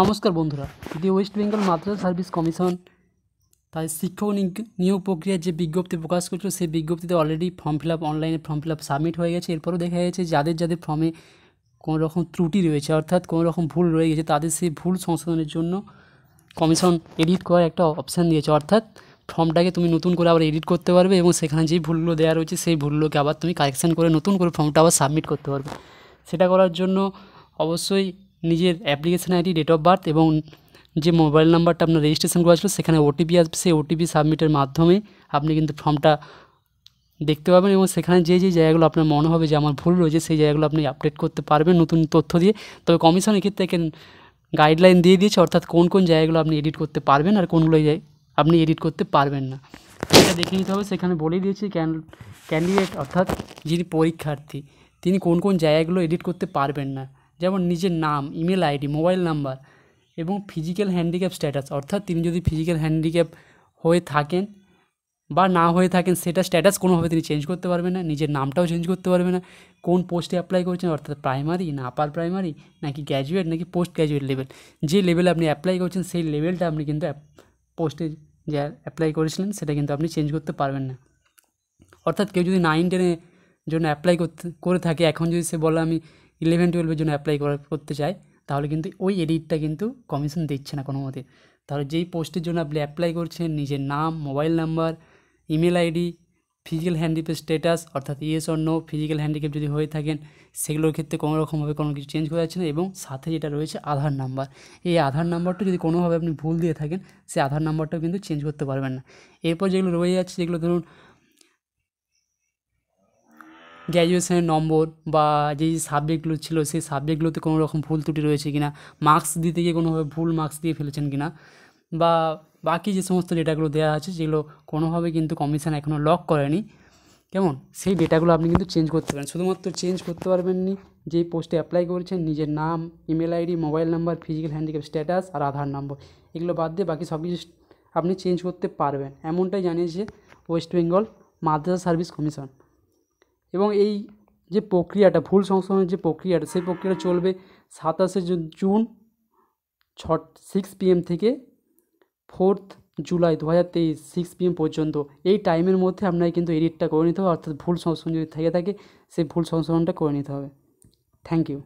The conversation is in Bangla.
নমস্কার বন্ধুরা the West Bengal Madrasah service commission তাই শিক্ষক নিয়োগ প্রক্রিয়ার যে বিজ্ঞপ্তি প্রকাশ করেছিল সেই বিজ্ঞপ্তিতে অলরেডি ফর্ম ফিল আপ অনলাইনে ফর্ম ফিল আপ সাবমিট হয়ে গেছে এরপরও দেখা গেছে যাদের যাদের ফর্মে কোনো রকম ত্রুটি রয়েছে অর্থাৎ কোনো রকম ভুল রয়ে গেছে তাদের সেই ভুল সংশোধনের জন্য কমিশন এডিট করার একটা অপশান দিয়েছে অর্থাৎ ফর্মটাকে তুমি নতুন করে আবার এডিট করতে পারবে এবং সেখানে যেই ভুলগুলো দেওয়া রয়েছে সেই ভুলগুলোকে আবার তুমি কারেকশান করে নতুন করে ফর্মটা আবার সাবমিট করতে পারবে সেটা করার জন্য অবশ্যই নিজের application ID date of birth এবং যে মোবাইল নাম্বারটা আপনার রেজিস্ট্রেশন করা ছিল সেখানে ওটিপি আসবে সেই ওটিপি সাবমিটের মাধ্যমে আপনি কিন্তু ফর্মটা দেখতে পাবেন এবং সেখানে যে যে জায়গাগুলো আপনার মনে হবে যে আমার ভুল রয়েছে সেই জায়গাগুলো আপনি আপডেট করতে পারবেন নতুন তথ্য দিয়ে তবে কমিশন এক্ষেত্রে গাইডলাইন দিয়ে দিয়েছে অর্থাৎ কোন কোন জায়গাগুলো আপনি এডিট করতে পারবেন আর কোনগুলো আপনি এডিট করতে পারবেন না সেটা দেখে নিতে হবে সেখানে বলে দিয়েছে ক্যান্ডিডেট অর্থাৎ যিনি পরীক্ষার্থী তিনি কোন কোন জায়গাগুলো এডিট করতে পারবেন না যেমন নিজের নাম ইমেল আইডি মোবাইল নাম্বার এবং ফিজিক্যাল হ্যান্ডিক্যাপ স্ট্যাটাস অর্থাৎ তিনি যদি ফিজিক্যাল হ্যান্ডিক্যাপ হয়ে থাকেন বা না হয়ে থাকেন সেটা স্ট্যাটাস কোনোভাবে তিনি চেঞ্জ করতে পারবেন না নিজের নামটাও চেঞ্জ করতে পারবে না কোন পোস্টে অ্যাপ্লাই করছেন অর্থাৎ প্রাইমারি না আপার প্রাইমারি নাকি গ্র্যাজুয়েট নাকি পোস্ট গ্র্যাজুয়েট লেভেল যে লেভেলে আপনি অ্যাপ্লাই করছেন সেই লেভেলটা আপনি কিন্তু পোস্টে যে অ্যাপ্লাই করেছিলেন সেটা কিন্তু আপনি চেঞ্জ করতে পারবেন না অর্থাৎ কেউ যদি নাইন টেনের জন্য অ্যাপ্লাই করতে করে থাকে এখন যদি সে বলে আমি ইলেভেন টুয়েলভের জন্য অ্যাপ্লাই করতে চায় তাহলে কিন্তু ওই এডিটটা কিন্তু কমিশন দিচ্ছে না কোনো মতে তাহলে যেই পোস্টের জন্য আপনি অ্যাপ্লাই করছেন নিজের নাম mobile number email ID physical handicap status অর্থাৎ yes or no physical handicap যদি হয়ে থাকেন সেগুলোর ক্ষেত্রে কোনো রকমভাবে কোনো কিছু চেঞ্জ করা যাচ্ছে না এবং সাথে যেটা রয়েছে আধার নাম্বার এই আধার নাম্বারটা যদি কোনোভাবে আপনি ভুল দিয়ে থাকেন সেই আধার নাম্বারটাও কিন্তু চেঞ্জ করতে পারবেন না এরপর যেগুলো রয়ে যাচ্ছে যেগুলো ধরুন গ্র্যাজুয়েশনের নম্বর বা যেই সাবজেক্টগুলো ছিল সেই সাবজেক্টগুলোতে কোনো রকম ভুল ত্রুটি রয়েছে কিনা মার্কস দিতে গিয়ে কোনোভাবে ভুল মার্কস দিয়ে ফেলেছেন কিনা বা বাকি যে সমস্ত ডেটাগুলো দেওয়া আছে যেগুলো কোনোভাবে কিন্তু কমিশন এখনও লক করেনি কেমন সেই ডেটাগুলো আপনি কিন্তু চেঞ্জ করতে পারেন শুধুমাত্র চেঞ্জ করতে পারবেন নি যেই পোস্টে অ্যাপ্লাই করেছেন নিজের নাম email ID mobile number physical handicap status আর আধার নম্বর এগুলো বাদ দিয়ে বাকি সব কিছু আপনি চেঞ্জ করতে পারবেন এমনটাই জানিয়েছে ওয়েস্ট বেঙ্গল মাদ্রাসা সার্ভিস কমিশন এবং এই যে প্রক্রিয়াটা ভুল সংশোধনের যে প্রক্রিয়াটা সেই প্রক্রিয়াটা চলবে সাতাশে জুন ছ সিক্স পিএম থেকে ফোর্থ জুলাই দু হাজার তেইশ সিক্স পিএম পর্যন্ত এই টাইমের মধ্যে আপনাকে কিন্তু এডিটটা করে নিতে হবে অর্থাৎ ভুল সংশোধন যদি থেকে থাকে সেই ভুল সংশোধনটা করে নিতে হবে থ্যাংক ইউ